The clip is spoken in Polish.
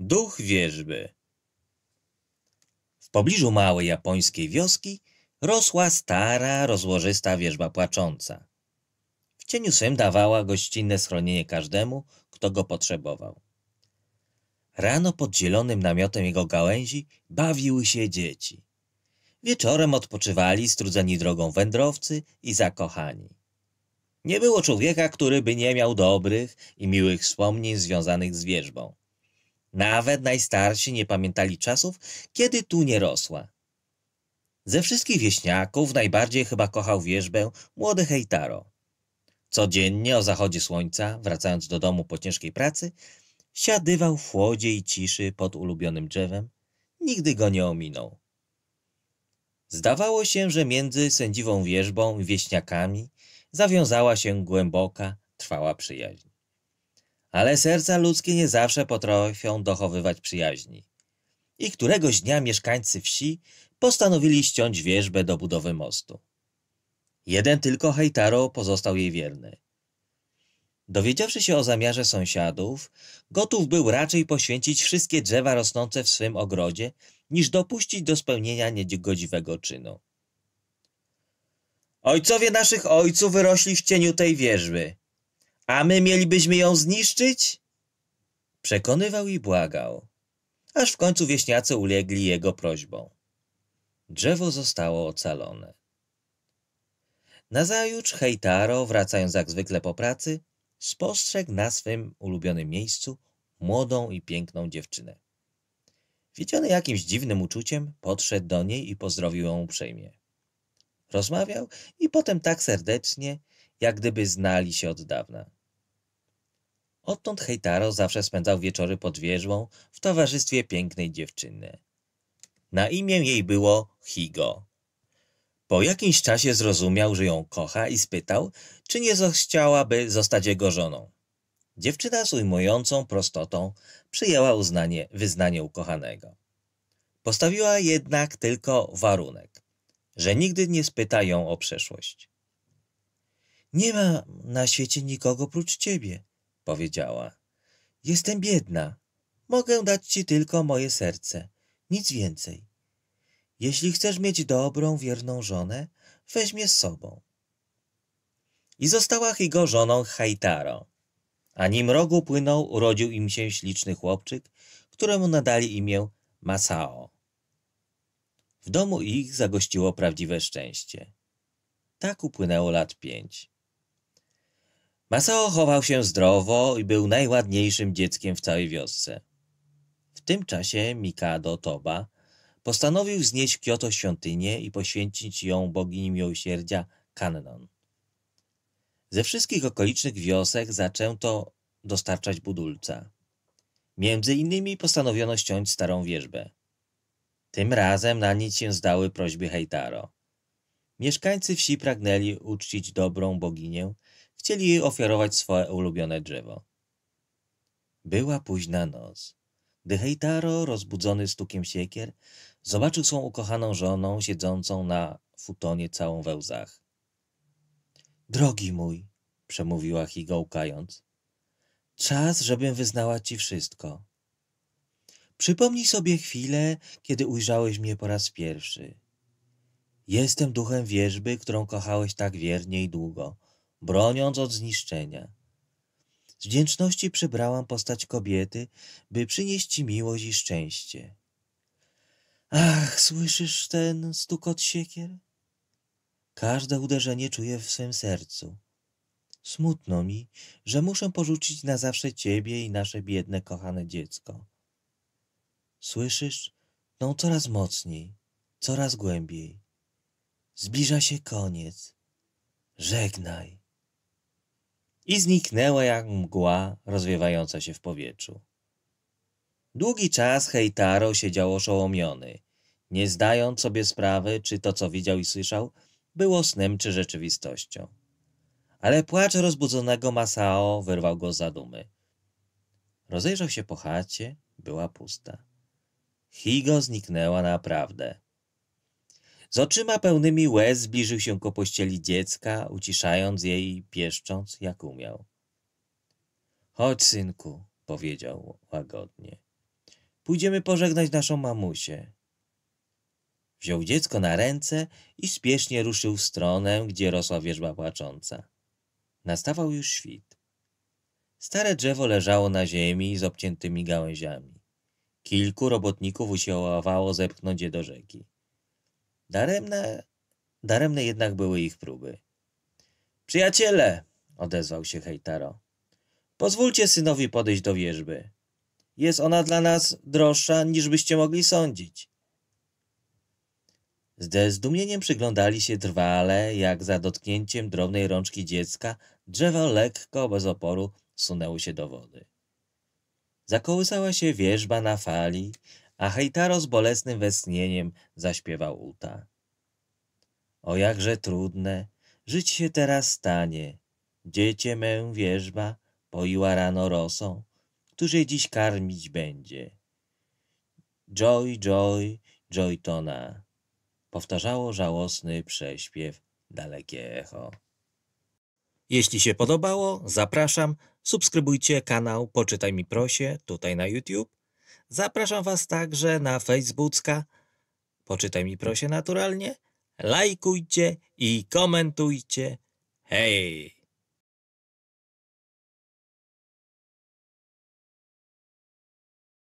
Duch wierzby. W pobliżu małej japońskiej wioski rosła stara, rozłożysta wierzba płacząca. W cieniu swym dawała gościnne schronienie każdemu, kto go potrzebował. Rano pod zielonym namiotem jego gałęzi bawiły się dzieci. Wieczorem odpoczywali strudzeni drogą wędrowcy i zakochani. Nie było człowieka, który by nie miał dobrych i miłych wspomnień związanych z wierzbą. Nawet najstarsi nie pamiętali czasów, kiedy tu nie rosła. Ze wszystkich wieśniaków najbardziej chyba kochał wierzbę młody Heitaro. Codziennie o zachodzie słońca, wracając do domu po ciężkiej pracy, siadywał w chłodzie i ciszy pod ulubionym drzewem. Nigdy go nie ominął. Zdawało się, że między sędziwą wierzbą i wieśniakami zawiązała się głęboka, trwała przyjaźń ale serca ludzkie nie zawsze potrafią dochowywać przyjaźni. I któregoś dnia mieszkańcy wsi postanowili ściąć wieżbę do budowy mostu. Jeden tylko Hejtaro pozostał jej wierny. Dowiedziawszy się o zamiarze sąsiadów, gotów był raczej poświęcić wszystkie drzewa rosnące w swym ogrodzie, niż dopuścić do spełnienia niegodziwego czynu. Ojcowie naszych ojców wyrośli w cieniu tej wieżby. A my mielibyśmy ją zniszczyć? Przekonywał i błagał, aż w końcu wieśniacy ulegli jego prośbom. Drzewo zostało ocalone. Nazajutrz Hejtaro, wracając jak zwykle po pracy, spostrzegł na swym ulubionym miejscu młodą i piękną dziewczynę. Wiedziony jakimś dziwnym uczuciem, podszedł do niej i pozdrowił ją uprzejmie. Rozmawiał i potem tak serdecznie, jak gdyby znali się od dawna. Odtąd Heitaro zawsze spędzał wieczory pod wieżą w towarzystwie pięknej dziewczyny. Na imię jej było Higo. Po jakimś czasie zrozumiał, że ją kocha i spytał, czy nie chciałaby zostać jego żoną. Dziewczyna z ujmującą prostotą przyjęła uznanie, wyznanie ukochanego. Postawiła jednak tylko warunek, że nigdy nie spyta ją o przeszłość. Nie ma na świecie nikogo prócz ciebie, powiedziała. Jestem biedna. Mogę dać ci tylko moje serce, nic więcej. Jeśli chcesz mieć dobrą, wierną żonę, weź mnie z sobą. I została jego żoną Hajtaro. A nim rogu płynął, urodził im się śliczny chłopczyk, któremu nadali imię Masao. W domu ich zagościło prawdziwe szczęście. Tak upłynęło lat pięć. Masao chował się zdrowo i był najładniejszym dzieckiem w całej wiosce. W tym czasie Mikado Toba postanowił znieść w Kyoto świątynię i poświęcić ją bogini miłosierdzia Kannon. Ze wszystkich okolicznych wiosek zaczęto dostarczać budulca. Między innymi postanowiono ściąć starą wieżbę. Tym razem na nic się zdały prośby Heitaro. Mieszkańcy wsi pragnęli uczcić dobrą boginię, Chcieli jej ofiarować swoje ulubione drzewo. Była późna noc. Gdy Heitaro, rozbudzony stukiem siekier, zobaczył swą ukochaną żoną siedzącą na futonie całą we łzach. Drogi mój, przemówiła Higo łkając, czas, żebym wyznała ci wszystko. Przypomnij sobie chwilę, kiedy ujrzałeś mnie po raz pierwszy. Jestem duchem wierzby, którą kochałeś tak wiernie i długo – broniąc od zniszczenia. Z wdzięczności przybrałam postać kobiety, by przynieść ci miłość i szczęście. Ach, słyszysz ten stukot siekier? Każde uderzenie czuję w swym sercu. Smutno mi, że muszę porzucić na zawsze ciebie i nasze biedne, kochane dziecko. Słyszysz? No coraz mocniej, coraz głębiej. Zbliża się koniec. Żegnaj i zniknęła jak mgła rozwiewająca się w powietrzu. Długi czas Heitaro siedział oszołomiony, nie zdając sobie sprawy, czy to, co widział i słyszał, było snem czy rzeczywistością. Ale płacz rozbudzonego Masao wyrwał go z zadumy. Rozejrzał się po chacie, była pusta. Higo zniknęła naprawdę. Z oczyma pełnymi łez zbliżył się ku pościeli dziecka, uciszając jej i pieszcząc, jak umiał. Chodź, synku, powiedział łagodnie. Pójdziemy pożegnać naszą mamusię. Wziął dziecko na ręce i spiesznie ruszył w stronę, gdzie rosła wierzba płacząca. Nastawał już świt. Stare drzewo leżało na ziemi z obciętymi gałęziami. Kilku robotników usiłowało zepchnąć je do rzeki. Daremne, daremne jednak były ich próby. Przyjaciele, odezwał się Hejtaro, Pozwólcie synowi podejść do wierzby. Jest ona dla nas droższa, niż byście mogli sądzić. Ze zdumieniem przyglądali się drwale, jak za dotknięciem drobnej rączki dziecka drzewa lekko, bez oporu, sunęło się do wody. Zakołysała się wierzba na fali, a Heitaro z bolesnym westchnieniem zaśpiewał uta. O jakże trudne, żyć się teraz stanie. Dziecię mę wierzba poiła rano rosą, je dziś karmić będzie. Joy, joy, joy tona, powtarzało żałosny prześpiew dalekie echo. Jeśli się podobało, zapraszam, subskrybujcie kanał Poczytaj mi prosie tutaj na YouTube Zapraszam Was także na Facebooka. Poczytaj mi proszę naturalnie. Lajkujcie i komentujcie. Hej!